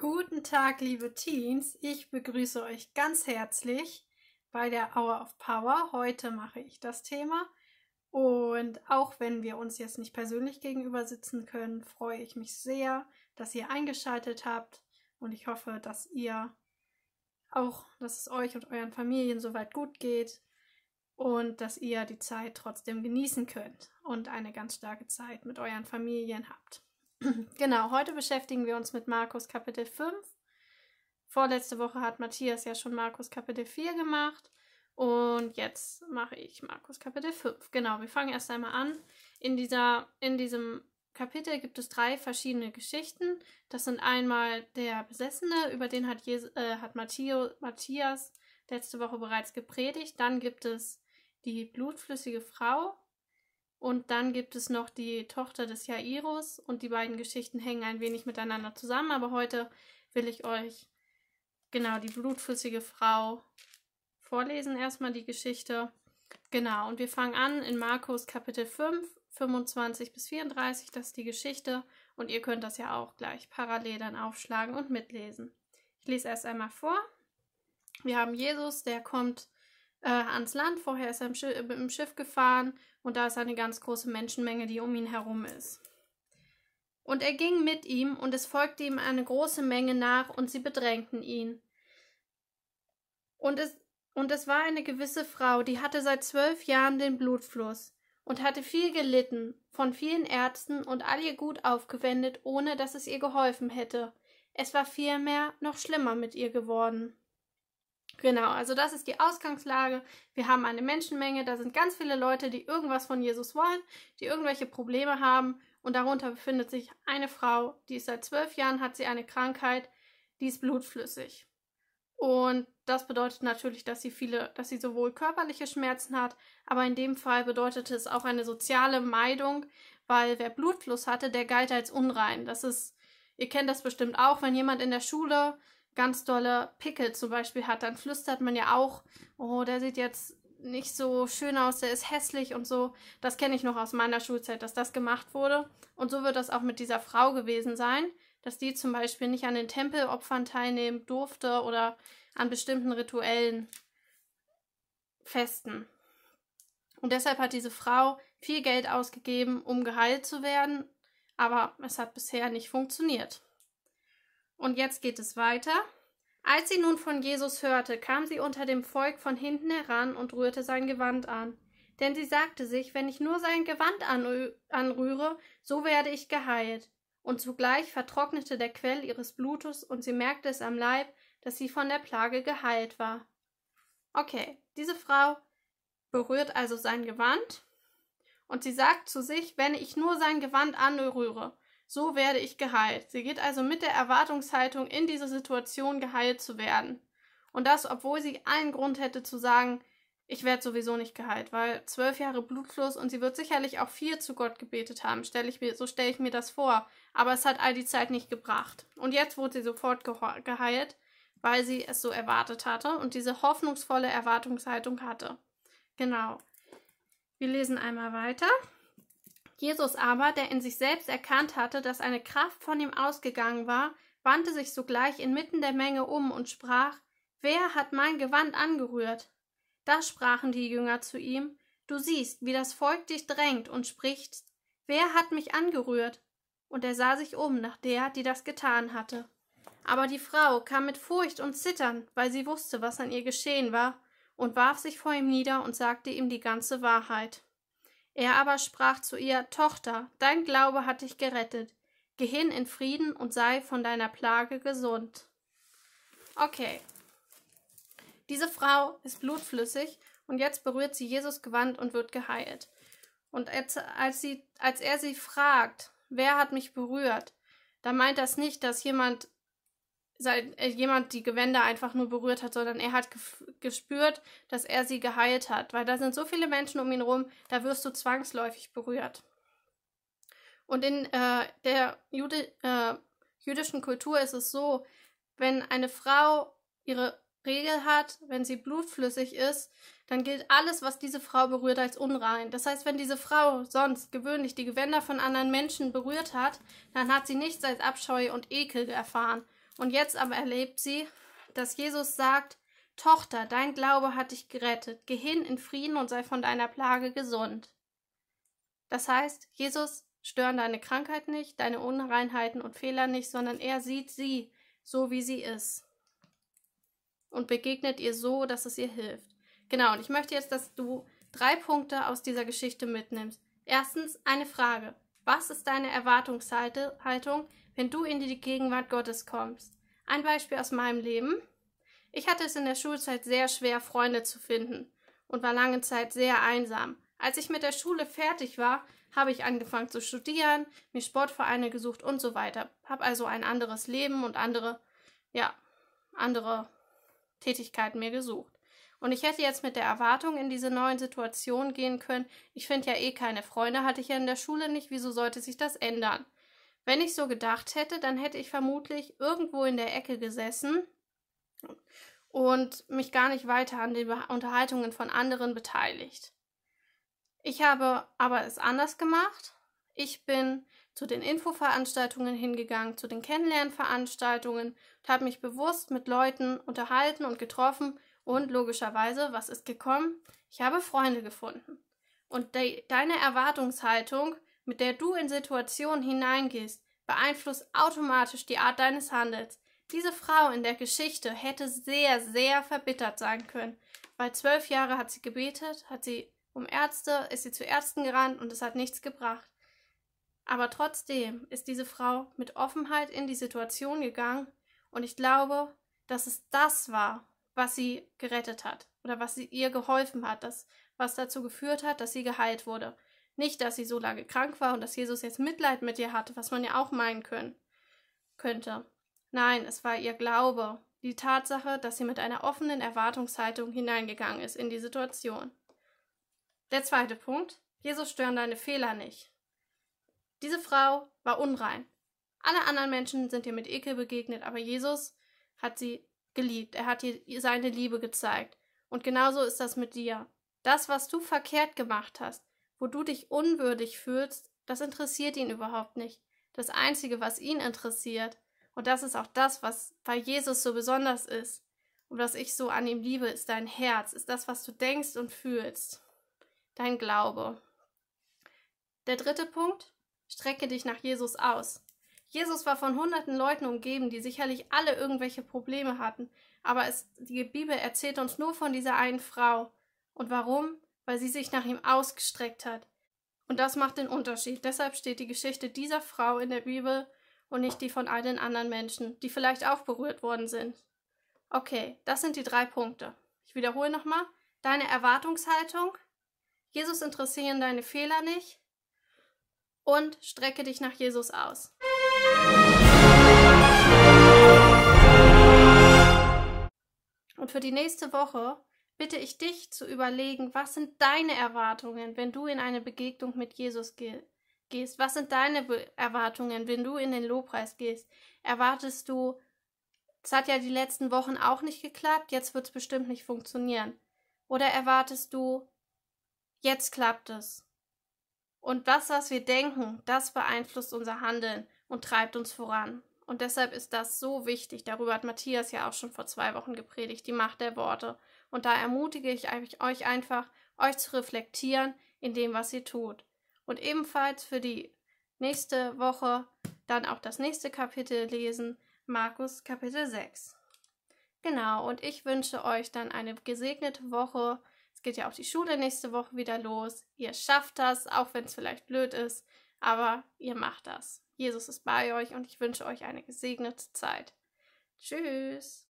Guten Tag, liebe Teens. Ich begrüße euch ganz herzlich bei der Hour of Power. Heute mache ich das Thema. Und auch wenn wir uns jetzt nicht persönlich gegenüber sitzen können, freue ich mich sehr, dass ihr eingeschaltet habt. Und ich hoffe, dass ihr auch, dass es euch und euren Familien soweit gut geht und dass ihr die Zeit trotzdem genießen könnt und eine ganz starke Zeit mit euren Familien habt genau, heute beschäftigen wir uns mit Markus Kapitel 5. Vorletzte Woche hat Matthias ja schon Markus Kapitel 4 gemacht. Und jetzt mache ich Markus Kapitel 5. Genau, wir fangen erst einmal an. In, dieser, in diesem Kapitel gibt es drei verschiedene Geschichten. Das sind einmal der Besessene, über den hat, Jes äh, hat Matthias, Matthias letzte Woche bereits gepredigt. Dann gibt es die blutflüssige Frau, und dann gibt es noch die Tochter des Jairus und die beiden Geschichten hängen ein wenig miteinander zusammen, aber heute will ich euch genau die blutflüssige Frau vorlesen, erstmal die Geschichte. Genau, und wir fangen an in Markus Kapitel 5, 25 bis 34, das ist die Geschichte und ihr könnt das ja auch gleich parallel dann aufschlagen und mitlesen. Ich lese erst einmal vor. Wir haben Jesus, der kommt äh, ans Land. Vorher ist er im Schiff, äh, im Schiff gefahren und da ist eine ganz große Menschenmenge, die um ihn herum ist. Und er ging mit ihm, und es folgte ihm eine große Menge nach, und sie bedrängten ihn. Und es, und es war eine gewisse Frau, die hatte seit zwölf Jahren den Blutfluss und hatte viel gelitten, von vielen Ärzten und all ihr Gut aufgewendet, ohne dass es ihr geholfen hätte. Es war vielmehr noch schlimmer mit ihr geworden. Genau, also das ist die Ausgangslage. Wir haben eine Menschenmenge, da sind ganz viele Leute, die irgendwas von Jesus wollen, die irgendwelche Probleme haben und darunter befindet sich eine Frau, die ist seit zwölf Jahren, hat sie eine Krankheit, die ist blutflüssig. Und das bedeutet natürlich, dass sie viele, dass sie sowohl körperliche Schmerzen hat, aber in dem Fall bedeutet es auch eine soziale Meidung, weil wer Blutfluss hatte, der galt als unrein. Das ist, ihr kennt das bestimmt auch, wenn jemand in der Schule ganz dolle Pickel zum Beispiel hat, dann flüstert man ja auch, oh, der sieht jetzt nicht so schön aus, der ist hässlich und so. Das kenne ich noch aus meiner Schulzeit, dass das gemacht wurde. Und so wird das auch mit dieser Frau gewesen sein, dass die zum Beispiel nicht an den Tempelopfern teilnehmen durfte oder an bestimmten rituellen Festen. Und deshalb hat diese Frau viel Geld ausgegeben, um geheilt zu werden, aber es hat bisher nicht funktioniert. Und jetzt geht es weiter. Als sie nun von Jesus hörte, kam sie unter dem Volk von hinten heran und rührte sein Gewand an. Denn sie sagte sich, wenn ich nur sein Gewand anrühre, so werde ich geheilt. Und zugleich vertrocknete der Quell ihres Blutes und sie merkte es am Leib, dass sie von der Plage geheilt war. Okay, diese Frau berührt also sein Gewand und sie sagt zu sich, wenn ich nur sein Gewand anrühre, so werde ich geheilt. Sie geht also mit der Erwartungshaltung in diese Situation geheilt zu werden. Und das, obwohl sie allen Grund hätte zu sagen, ich werde sowieso nicht geheilt, weil zwölf Jahre blutlos und sie wird sicherlich auch viel zu Gott gebetet haben, stell ich mir, so stelle ich mir das vor. Aber es hat all die Zeit nicht gebracht. Und jetzt wurde sie sofort geheilt, weil sie es so erwartet hatte und diese hoffnungsvolle Erwartungshaltung hatte. Genau. Wir lesen einmal weiter. Jesus aber, der in sich selbst erkannt hatte, dass eine Kraft von ihm ausgegangen war, wandte sich sogleich inmitten der Menge um und sprach Wer hat mein Gewand angerührt? Da sprachen die Jünger zu ihm Du siehst, wie das Volk dich drängt und spricht Wer hat mich angerührt? Und er sah sich um nach der, die das getan hatte. Aber die Frau kam mit Furcht und Zittern, weil sie wusste, was an ihr geschehen war, und warf sich vor ihm nieder und sagte ihm die ganze Wahrheit. Er aber sprach zu ihr Tochter, dein Glaube hat dich gerettet. Geh hin in Frieden und sei von deiner Plage gesund. Okay. Diese Frau ist blutflüssig und jetzt berührt sie Jesus Gewand und wird geheilt. Und als, als, sie, als er sie fragt, wer hat mich berührt, da meint das nicht, dass jemand äh, jemand die Gewänder einfach nur berührt hat, sondern er hat gespürt, dass er sie geheilt hat. Weil da sind so viele Menschen um ihn rum, da wirst du zwangsläufig berührt. Und in äh, der Jude, äh, jüdischen Kultur ist es so, wenn eine Frau ihre Regel hat, wenn sie blutflüssig ist, dann gilt alles, was diese Frau berührt, als unrein. Das heißt, wenn diese Frau sonst gewöhnlich die Gewänder von anderen Menschen berührt hat, dann hat sie nichts als Abscheu und Ekel erfahren. Und jetzt aber erlebt sie, dass Jesus sagt, Tochter, dein Glaube hat dich gerettet, geh hin in Frieden und sei von deiner Plage gesund. Das heißt, Jesus stören deine Krankheit nicht, deine Unreinheiten und Fehler nicht, sondern er sieht sie so, wie sie ist und begegnet ihr so, dass es ihr hilft. Genau, und ich möchte jetzt, dass du drei Punkte aus dieser Geschichte mitnimmst. Erstens eine Frage. Was ist deine Erwartungshaltung, wenn du in die Gegenwart Gottes kommst? Ein Beispiel aus meinem Leben. Ich hatte es in der Schulzeit sehr schwer, Freunde zu finden und war lange Zeit sehr einsam. Als ich mit der Schule fertig war, habe ich angefangen zu studieren, mir Sportvereine gesucht und so weiter. Habe also ein anderes Leben und andere, ja, andere Tätigkeiten mir gesucht. Und ich hätte jetzt mit der Erwartung in diese neuen Situationen gehen können, ich finde ja eh keine Freunde, hatte ich ja in der Schule nicht, wieso sollte sich das ändern? Wenn ich so gedacht hätte, dann hätte ich vermutlich irgendwo in der Ecke gesessen und mich gar nicht weiter an den Unterhaltungen von anderen beteiligt. Ich habe aber es anders gemacht. Ich bin zu den Infoveranstaltungen hingegangen, zu den Kennenlernveranstaltungen und habe mich bewusst mit Leuten unterhalten und getroffen, und logischerweise, was ist gekommen? Ich habe Freunde gefunden. Und de deine Erwartungshaltung, mit der du in Situationen hineingehst, beeinflusst automatisch die Art deines Handels. Diese Frau in der Geschichte hätte sehr, sehr verbittert sein können, weil zwölf Jahre hat sie gebetet, hat sie um Ärzte, ist sie zu Ärzten gerannt und es hat nichts gebracht. Aber trotzdem ist diese Frau mit Offenheit in die Situation gegangen und ich glaube, dass es das war, was sie gerettet hat oder was sie ihr geholfen hat, das, was dazu geführt hat, dass sie geheilt wurde. Nicht, dass sie so lange krank war und dass Jesus jetzt Mitleid mit ihr hatte, was man ja auch meinen können, könnte. Nein, es war ihr Glaube, die Tatsache, dass sie mit einer offenen Erwartungshaltung hineingegangen ist in die Situation. Der zweite Punkt. Jesus stören deine Fehler nicht. Diese Frau war unrein. Alle anderen Menschen sind ihr mit Ekel begegnet, aber Jesus hat sie geliebt, er hat dir seine Liebe gezeigt. Und genauso ist das mit dir. Das, was du verkehrt gemacht hast, wo du dich unwürdig fühlst, das interessiert ihn überhaupt nicht. Das Einzige, was ihn interessiert, und das ist auch das, was bei Jesus so besonders ist, und was ich so an ihm liebe, ist dein Herz, ist das, was du denkst und fühlst, dein Glaube. Der dritte Punkt, strecke dich nach Jesus aus. Jesus war von hunderten Leuten umgeben, die sicherlich alle irgendwelche Probleme hatten, aber es, die Bibel erzählt uns nur von dieser einen Frau. Und warum? Weil sie sich nach ihm ausgestreckt hat. Und das macht den Unterschied. Deshalb steht die Geschichte dieser Frau in der Bibel und nicht die von all den anderen Menschen, die vielleicht auch berührt worden sind. Okay, das sind die drei Punkte. Ich wiederhole nochmal. Deine Erwartungshaltung. Jesus interessieren deine Fehler nicht. Und strecke dich nach Jesus aus. Und für die nächste Woche bitte ich dich zu überlegen, was sind deine Erwartungen, wenn du in eine Begegnung mit Jesus gehst? gehst, was sind deine Erwartungen, wenn du in den Lobpreis gehst? Erwartest du, es hat ja die letzten Wochen auch nicht geklappt, jetzt wird es bestimmt nicht funktionieren. Oder erwartest du, jetzt klappt es? Und das, was wir denken, das beeinflusst unser Handeln und treibt uns voran. Und deshalb ist das so wichtig. Darüber hat Matthias ja auch schon vor zwei Wochen gepredigt, die Macht der Worte. Und da ermutige ich euch einfach, euch zu reflektieren in dem, was ihr tut. Und ebenfalls für die nächste Woche dann auch das nächste Kapitel lesen, Markus Kapitel 6. Genau, und ich wünsche euch dann eine gesegnete Woche. Es geht ja auch die Schule nächste Woche wieder los. Ihr schafft das, auch wenn es vielleicht blöd ist, aber ihr macht das. Jesus ist bei euch und ich wünsche euch eine gesegnete Zeit. Tschüss.